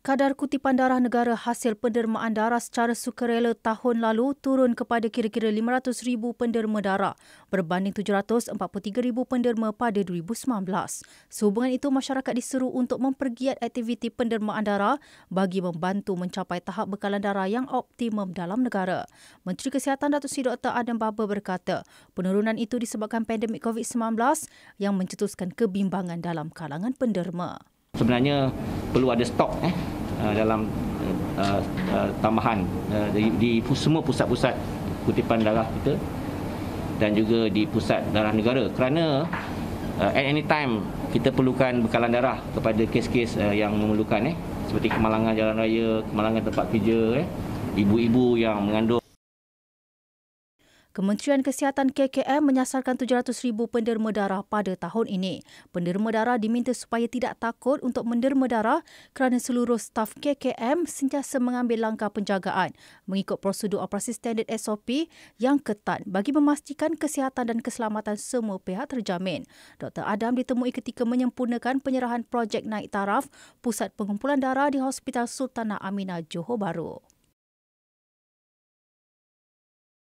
Kadar kutipan darah negara hasil pendermaan darah secara sukarela tahun lalu turun kepada kira-kira 500,000 penderma darah berbanding 743,000 penderma pada 2019. Sehubungan itu, masyarakat diseru untuk mempergiat aktiviti pendermaan darah bagi membantu mencapai tahap bekalan darah yang optimum dalam negara. Menteri Kesihatan Datuk Seri Dr. Adam Baba berkata, penurunan itu disebabkan pandemik COVID-19 yang mencetuskan kebimbangan dalam kalangan penderma sebenarnya perlu ada stok eh, eh dalam uh, uh, tambahan uh, di, di semua pusat-pusat kutipan darah kita dan juga di pusat darah negara kerana uh, at any time kita perlukan bekalan darah kepada kes-kes uh, yang memerlukan eh seperti kemalangan jalan raya, kemalangan tempat kerja eh ibu-ibu yang mengandung Kementerian Kesihatan KKM menyasarkan 700,000 penderma darah pada tahun ini. Penderma darah diminta supaya tidak takut untuk menderma darah kerana seluruh staf KKM sentiasa mengambil langkah penjagaan mengikut prosedur operasi standard SOP yang ketat bagi memastikan kesihatan dan keselamatan semua pihak terjamin. Dr. Adam ditemui ketika menyempurnakan penyerahan projek naik taraf Pusat Pengumpulan Darah di Hospital Sultanah Aminah, Johor Bahru.